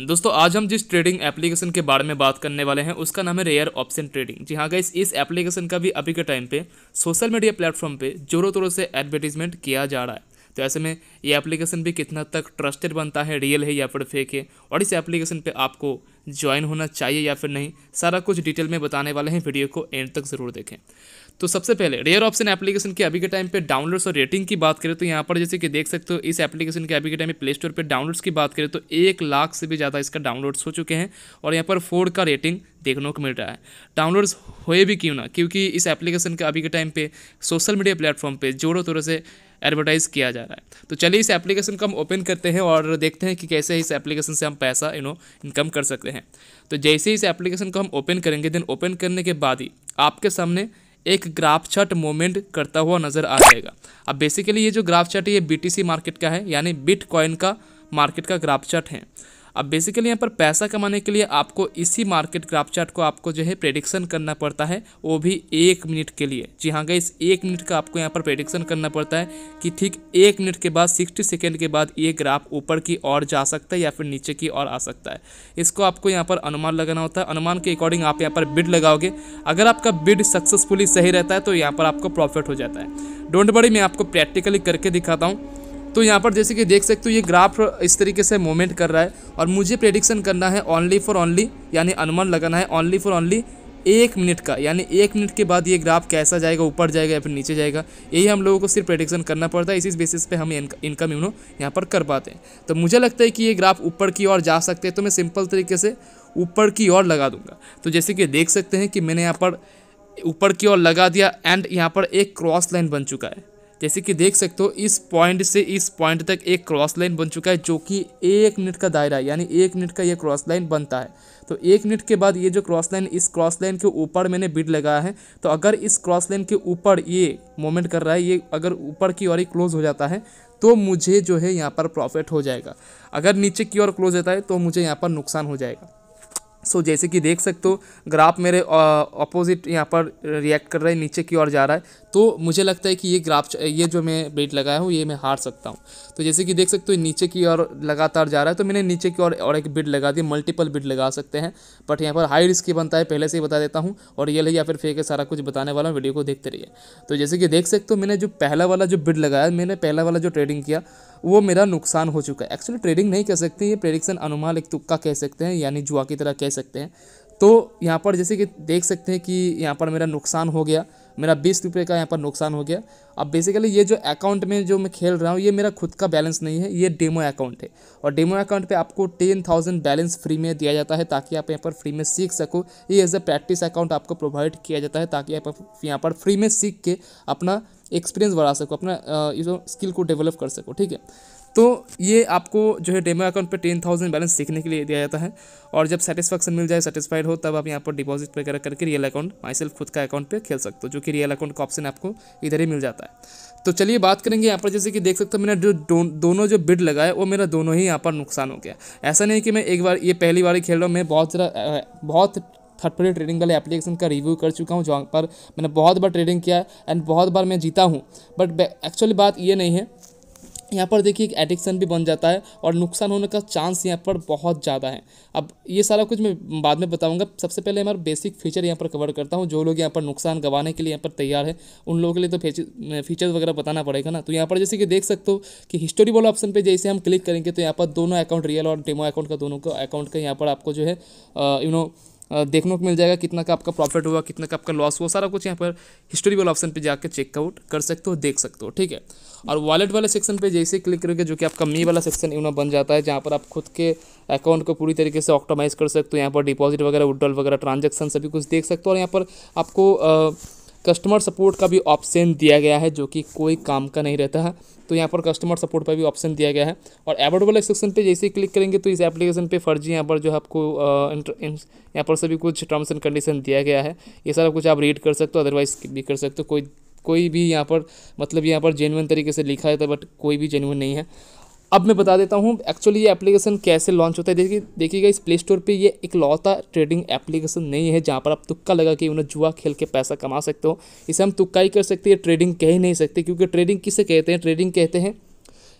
दोस्तों आज हम जिस ट्रेडिंग एप्लीकेशन के बारे में बात करने वाले हैं उसका नाम है रेयर ऑप्शन ट्रेडिंग जी हाँ गाइस इस एप्लीकेशन का भी अभी के टाइम पे सोशल मीडिया प्लेटफॉर्म पे जोरों तोरों से एडवर्टीजमेंट किया जा रहा है तो ऐसे में ये एप्लीकेशन भी कितना तक ट्रस्टेड बनता है रियल है या फिर फेक है और इस एप्लीकेशन पे आपको ज्वाइन होना चाहिए या फिर नहीं सारा कुछ डिटेल में बताने वाले हैं वीडियो को एंड तक ज़रूर देखें तो सबसे पहले रेयर ऑप्शन एप्लीकेशन के अभी के टाइम पे डाउनलोड्स और रेटिंग की बात करें तो यहाँ पर जैसे कि देख सकते हो इस एप्लीकेशन के अभी के टाइम पे प्ले स्टोर पर डाउनलोड्स की बात करें तो एक लाख से भी ज़्यादा इसका डाउनलोड्स हो चुके हैं और यहाँ पर फोर का रेटिंग देखने को मिल रहा है डाउनलोड्स हुए भी क्यों ना क्योंकि इस एप्लीकेशन का अभी के टाइम पर सोशल मीडिया प्लेटफॉर्म पर जोरों तोरों से एडवर्टाइज़ किया जा रहा है तो चलिए इस एप्लीकेशन को हम ओपन करते हैं और देखते हैं कि कैसे इस एप्लीकेशन से हम पैसा यू नो इनकम कर सकते हैं तो जैसे ही इस एप्लीकेशन को हम ओपन करेंगे दिन ओपन करने के बाद ही आपके सामने एक ग्राफ चार्ट मोमेंट करता हुआ नज़र आ जाएगा अब बेसिकली ये जो ग्राफ चार्ट है ये बीटीसी मार्केट का है यानी बिटकॉइन का मार्केट का ग्राफ चार्ट है अब बेसिकली यहाँ पर पैसा कमाने के लिए आपको इसी मार्केट ग्राफ चार्ट को आपको जो है प्रेडिक्शन करना पड़ता है वो भी एक मिनट के लिए जी हाँ गई इस एक मिनट का आपको यहाँ पर प्रेडिक्शन करना पड़ता है कि ठीक एक मिनट के बाद सिक्सटी सेकेंड के बाद ये ग्राफ ऊपर की ओर जा सकता है या फिर नीचे की ओर आ सकता है इसको आपको यहाँ पर अनुमान लगाना होता है अनुमान के अकॉर्डिंग आप यहाँ पर बिड लगाओगे अगर आपका बिड सक्सेसफुली सही रहता है तो यहाँ पर आपको प्रॉफिट हो जाता है डोंट बड़ी मैं आपको प्रैक्टिकली करके दिखाता हूँ तो यहाँ पर जैसे कि देख सकते हो ये ग्राफ इस तरीके से मूवमेंट कर रहा है और मुझे प्रेडिक्शन करना है ओनली फॉर ओनली यानी अनुमान लगाना है ओनली फॉर ओनली एक मिनट का यानी एक मिनट के बाद ये ग्राफ कैसा जाएगा ऊपर जाएगा या फिर नीचे जाएगा यही हम लोगों को सिर्फ प्रेडिक्शन करना पड़ता है इसी बेसिस पे हम इनकम यूनो यहाँ पर कर पाते हैं तो मुझे लगता है कि ये ग्राफ ऊपर की ओर जा सकते हैं तो मैं सिंपल तरीके से ऊपर की ओर लगा दूंगा तो जैसे कि देख सकते हैं कि मैंने यहाँ पर ऊपर की ओर लगा दिया एंड यहाँ पर एक क्रॉस लाइन बन चुका है जैसे कि देख सकते हो इस पॉइंट से इस पॉइंट तक एक क्रॉस लाइन बन चुका है जो कि एक मिनट का दायरा है यानी एक मिनट का ये क्रॉस लाइन बनता है तो एक मिनट के बाद ये जो क्रॉस लाइन इस क्रॉस लाइन के ऊपर मैंने बिड लगाया है तो अगर इस क्रॉस लाइन के ऊपर ये मोमेंट कर रहा है ये अगर ऊपर की ओर ही क्लोज हो जाता है तो मुझे जो है यहाँ पर प्रॉफिट हो जाएगा अगर नीचे की ओर क्लोज होता है तो मुझे यहाँ पर नुकसान हो जाएगा सो जैसे कि देख सकते हो ग्राफ मेरे अपोजिट यहाँ पर रिएक्ट कर रहा है नीचे की ओर जा रहा है तो मुझे लगता है कि ये ग्राफ ये जो मैं बेट लगाया हूँ ये मैं हार सकता हूँ तो जैसे कि देख सकते हो नीचे की ओर लगातार जा रहा है तो मैंने नीचे की ओर और एक बिड लगा दी मल्टीपल बिड लगा सकते हैं बट यहाँ पर हाई रिस्क ही बनता है पहले से ही बता देता हूँ और ये या फिर फेक है सारा कुछ बताने वाला हूँ वीडियो को देखते रहिए तो जैसे कि देख सकते हो मैंने जो पहला वाला जो बिड लगाया मैंने पहला वाला जो ट्रेडिंग किया वो मेरा नुकसान हो चुका है एक्चुअली ट्रेडिंग नहीं कह सकते ये प्रेडिक्शन अनुमान एक तुक्का कह सकते हैं यानी जुआ की तरह कह सकते सकते हैं तो यहाँ पर जैसे कि देख सकते हैं कि यहाँ पर मेरा नुकसान हो गया मेरा बीस रुपये का यहाँ पर नुकसान हो गया अब बेसिकली ये जो अकाउंट में जो मैं खेल रहा हूँ ये मेरा खुद का बैलेंस नहीं है ये डेमो अकाउंट है और डेमो अकाउंट पे आपको टेन थाउजेंड बैलेंस फ्री में दिया जाता है ताकि आप यहाँ पर फ्री में सीख सको ये एज अ प्रैक्टिस अकाउंट आपको प्रोवाइड किया जाता है ताकि आप यहाँ पर फ्री में सीख के अपना एक्सपीरियंस बढ़ा सको अपना स्किल को डेवलप कर सको ठीक है तो ये आपको जो है डेमो अकाउंट पे टेन थाउजेंड बैलेंस सीखने के लिए दिया जाता है और जब सेटिस्फेक्शन मिल जाए सेटिस्फाइड हो तब आप यहाँ पर डिपॉजिट वगैरह करके रियल अकाउंट माइसेल्फ खुद का अकाउंट पे खेल सकते हो जो कि रियल अकाउंट का ऑप्शन आपको इधर ही मिल जाता है तो चलिए बात करेंगे यहाँ पर जैसे कि देख सकते हो मैंने जो दोनों जो बिड लगाए वो मेरा दोनों ही यहाँ पर नुकसान हो गया ऐसा नहीं कि मैं एक बार ये पहली बार ही खेल रहा हूँ मैं बहुत ज़रा बहुत थर्ड पार्टी ट्रेडिंग वाले एप्लीकेशन का रिव्यू कर चुका हूँ जहाँ पर मैंने बहुत बार ट्रेडिंग किया है एंड बहुत बार मैं जीता हूँ बट एक्चुअली बात ये नहीं है यहाँ पर देखिए एक एडिक्शन भी बन जाता है और नुकसान होने का चांस यहाँ पर बहुत ज़्यादा है अब ये सारा कुछ मैं बाद में बताऊंगा सबसे पहले मैं बेसिक फीचर यहाँ पर कवर करता हूँ जो लोग यहाँ पर नुकसान गवाने के लिए यहाँ पर तैयार है उन लोगों के लिए तो फीचर वगैरह बताना पड़ेगा ना तो यहाँ पर जैसे कि देख सकते हो कि हिस्टोरी वाला ऑप्शन पर जैसे हम क्लिक करेंगे तो यहाँ पर दोनों अकाउंट रियल और डेमो अकाउंट का दोनों का अकाउंट का यहाँ पर आपको जो है यू नो देखने को मिल जाएगा कितना का आपका प्रॉफिट हुआ कितना का आपका लॉस हुआ सारा कुछ यहाँ पर हिस्ट्री वाला ऑप्शन पे जाकर चेकआउट कर सकते हो देख सकते हो ठीक है और वॉलेट वाले सेक्शन पे जैसे क्लिक करोगे जो कि आपका मी वाला सेक्शन यूना बन जाता है जहाँ पर आप खुद के अकाउंट को पूरी तरीके से ऑक्टोमाइज़ कर सकते हो यहाँ पर डिपॉजिट वगैरह विड्रॉल वगैरह ट्रांजेक्शन सभी कुछ देख सकते हो और यहाँ पर आपको कस्टमर सपोर्ट का भी ऑप्शन दिया गया है जो कि कोई काम का नहीं रहता है तो यहाँ पर कस्टमर सपोर्ट पर भी ऑप्शन दिया गया है और एवोडेबल वाले सेक्शन पे जैसे ही क्लिक करेंगे तो इस एप्लीकेशन पे फर्जी यहाँ पर जो है आपको यहाँ पर सभी कुछ टर्म्स एंड कंडीशन दिया गया है ये सारा कुछ आप रीड कर सकते हो अदरवाइज भी कर सकते हो कोई कोई भी यहाँ पर मतलब यहाँ पर जेनुअन तरीके से लिखा है तो बट कोई भी जेनुअन नहीं है अब मैं बता देता हूँ एक्चुअली ये एप्लीकेशन कैसे लॉन्च होता है देखिए देखिएगा इस प्ले स्टोर पर ये इकलौता ट्रेडिंग एप्लीकेशन नहीं है जहाँ पर आप तुक्का लगा के उन्हें जुआ खेल के पैसा कमा सकते हो इसे हम तुक्का ही कर सकते हैं ट्रेडिंग कह ही नहीं सकते क्योंकि ट्रेडिंग किसे कहते हैं ट्रेडिंग कहते हैं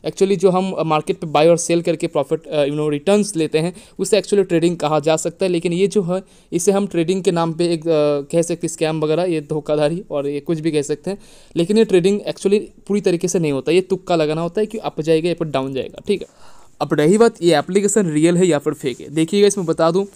एक्चुअली जो हम मार्केट uh, पे बाय और सेल करके प्रॉफिट यू नो रिटर्न्स लेते हैं उसे एक्चुअली ट्रेडिंग कहा जा सकता है लेकिन ये जो है इसे हम ट्रेडिंग के नाम पे एक uh, कह सकते स्कैम वगैरह ये धोखाधड़ी और ये कुछ भी कह सकते हैं लेकिन ये ट्रेडिंग एक्चुअली पूरी तरीके से नहीं होता ये तुक्का लगाना होता है कि अप जाएगा या फिर डाउन जाएगा ठीक है अब रही बात ये एप्लीकेशन रियल है या फिर फेक है देखिएगा इसमें बता दूँ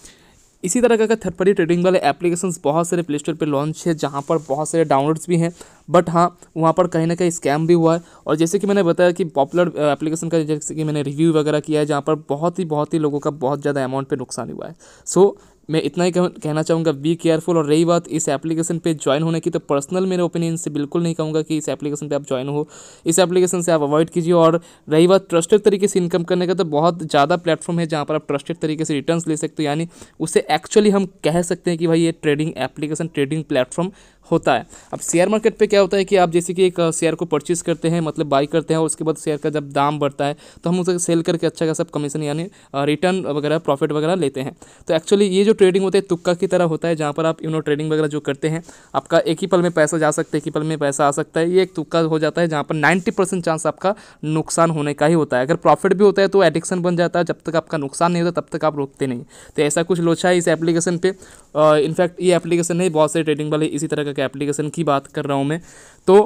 इसी तरह का थर्ड पार्टी ट्रेडिंग वाले एप्लीकेशंस बहुत सारे प्ले स्टोर पर लॉन्च है जहाँ पर बहुत सारे डाउनलोड्स भी हैं बट हाँ वहाँ पर कहीं ना कहीं स्कैम भी हुआ है और जैसे कि मैंने बताया कि पॉपुलर एप्लीकेशन का जैसे कि मैंने रिव्यू वगैरह किया है जहाँ पर बहुत ही बहुत ही लोगों का बहुत ज़्यादा अमाउंट पर नुकसान हुआ है सो मैं इतना ही कहना चाहूँगा बी केयरफुल और रही बात इस एप्लीकेशन पे ज्वाइन होने की तो पर्सनल मेरे ओपिनियन से बिल्कुल नहीं कहूँगा कि इस एप्लीकेशन पे आप ज्वाइन हो इस एप्लीकेशन से आप अवॉइड कीजिए और रही बात ट्रस्टेड तरीके से इनकम करने का तो बहुत ज़्यादा प्लेटफॉर्म है जहाँ पर आप ट्रस्टेड तरीके से रिटर्न ले सकते हो यानी उसे एक्चुअली हम कह सकते हैं कि भाई ये ट्रेडिंग एप्लीकेशन ट्रेडिंग प्लेटफॉर्म होता है अब शेयर मार्केट पे क्या होता है कि आप जैसे कि एक शेयर को परचेज करते हैं मतलब बाई करते हैं और उसके बाद शेयर का जब दाम बढ़ता है तो हम उसे सेल करके अच्छा खासा कमीशन यानी रिटर्न वगैरह प्रॉफिट वगैरह लेते हैं तो एक्चुअली ये जो ट्रेडिंग होता है तुक्का की तरह होता है जहाँ पर आप यूनो ट्रेडिंग वगैरह जो करते हैं आपका एक ही पल में पैसा जा सकता है एक ही पल में पैसा आ सकता है ये एक तुक्का हो जाता है जहाँ पर नाइन्टी चांस आपका नुकसान होने का ही होता है अगर प्रॉफिट भी होता है तो एडिक्शन बन जाता है जब तक आपका नुकसान नहीं होता तब तक आप रोकते नहीं तो ऐसा कुछ लोचा है इस एप्लीकेशन पर इनफैक्ट ये एप्लीकेशन नहीं बहुत सारे ट्रेडिंग वाले इसी तरह के एप्लीकेशन की बात कर रहा हूँ मैं तो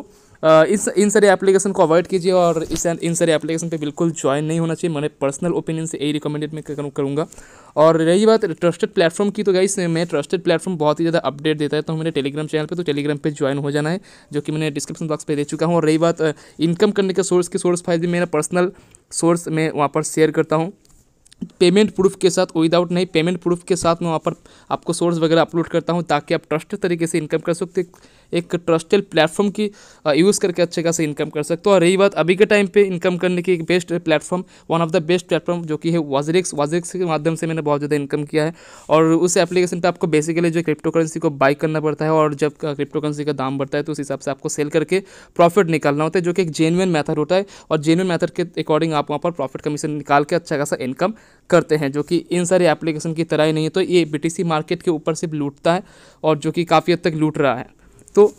इस इन सारे एप्लीकेशन को अवॉइड कीजिए और इस इन सारे एप्लीकेशन पे बिल्कुल ज्वाइन नहीं होना चाहिए मैंने पर्सनल ओपिनियन से यही रिकमेंडेड मैं करूँगा और रही बात ट्रस्टेड प्लेटफॉर्म की तो गाइस मैं ट्रस्टेड प्लेटफॉर्म बहुत ही ज़्यादा अपडेट देता है तो मेरे टेलीग्राम चैनल पे तो टेलीग्राम पे ज्वाइन हो जाना है जो कि मैंने डिस्क्रिप्शन बॉक्स पे दे चुका हूँ और रही बात इनकम करने के सोर्स के सोर्स फाइल भी मेरा पर्सनल सोर्स मैं वहाँ पर शेयर करता हूँ पेमेंट प्रूफ के साथ विदाउट नहीं पेमेंट प्रूफ के साथ मैं वहाँ पर आपको सोर्स वगैरह अपलोड करता हूँ ताकि आप ट्रस्टेड तरीके से इनकम कर सकते एक ट्रस्टेड प्लेटफॉर्म की यूज़ uh, करके अच्छे खासे इनकम कर सकते हो और रही बात अभी के टाइम पे इनकम करने की एक best platform one of the best platform जो कि है वाजरिक्स वाजरिक्स के माध्यम से मैंने बहुत ज़्यादा इनकम किया है और उस एप्लीकेशन पर आपको बेसिकली जो क्रिप्टो करेंसी को बाई करना पड़ता है और जब क्रिप्टो करेंसी का दाम बढ़ता है तो उस हिसाब से आपको सेल करके प्रॉफिट निकालना होता है जो कि एक जेनुअन मैथड होता है और जेनुअन मैथड के अकॉर्डिंग आप वहाँ पर प्रॉफिट कमीशन निकाल के अच्छा खासा इनकम करते हैं जो कि इन सारे एप्लीकेशन की तरह ही नहीं है तो ये बीटीसी मार्केट के ऊपर सिर्फ लूटता है और जो कि काफ़ी हद तक लूट रहा है तो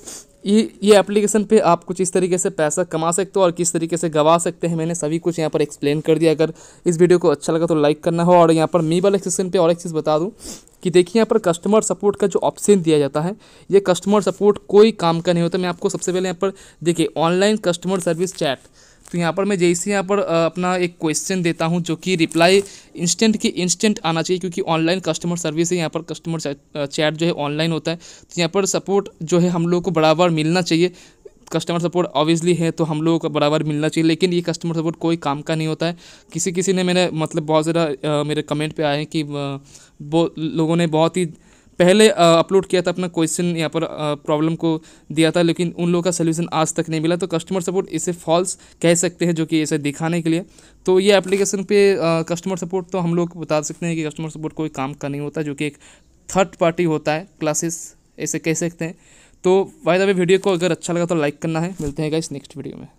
ये ये एप्लीकेशन पे आप कुछ इस तरीके से पैसा कमा सकते हो और किस तरीके से गवा सकते हैं मैंने सभी कुछ यहाँ पर एक्सप्लेन कर दिया अगर इस वीडियो को अच्छा लगा तो लाइक करना हो और यहाँ पर मी वाले सेक्शन पे और एक चीज़ बता दूँ कि देखिए यहाँ पर कस्टमर सपोर्ट का जो ऑप्शन दिया जाता है ये कस्टमर सपोर्ट कोई काम का नहीं होता मैं आपको सबसे पहले यहाँ पर देखिए ऑनलाइन कस्टमर सर्विस चैट तो यहाँ पर मैं जैसे यहाँ पर अपना एक क्वेश्चन देता हूँ जो कि रिप्लाई इंस्टेंट की इंस्टेंट आना चाहिए क्योंकि ऑनलाइन कस्टमर सर्विस है यहाँ पर कस्टमर चैट जो है ऑनलाइन होता है तो यहाँ पर सपोर्ट जो है हम लोग को बराबर मिलना चाहिए कस्टमर सपोर्ट ऑब्वियसली है तो हम लोगों को बराबर मिलना चाहिए लेकिन ये कस्टमर सपोर्ट कोई काम का नहीं होता है किसी किसी ने मैंने मतलब बहुत ज़्यादा मेरे कमेंट पे आए हैं कि लोगों ने बहुत ही पहले अपलोड किया था अपना क्वेश्चन यहाँ पर प्रॉब्लम को दिया था लेकिन उन लोगों का सोल्यूशन आज तक नहीं मिला तो कस्टमर सपोर्ट इसे फॉल्स कह सकते हैं जो कि इसे दिखाने के लिए तो ये एप्लीकेशन पे कस्टमर सपोर्ट तो हम लोग बता सकते हैं कि कस्टमर सपोर्ट कोई काम का नहीं होता जो कि एक थर्ड पार्टी होता है क्लासेस ऐसे कह सकते हैं तो वाई वे वीडियो को अगर अच्छा लगा तो लाइक करना है मिलते हैं इस नेक्स्ट वीडियो में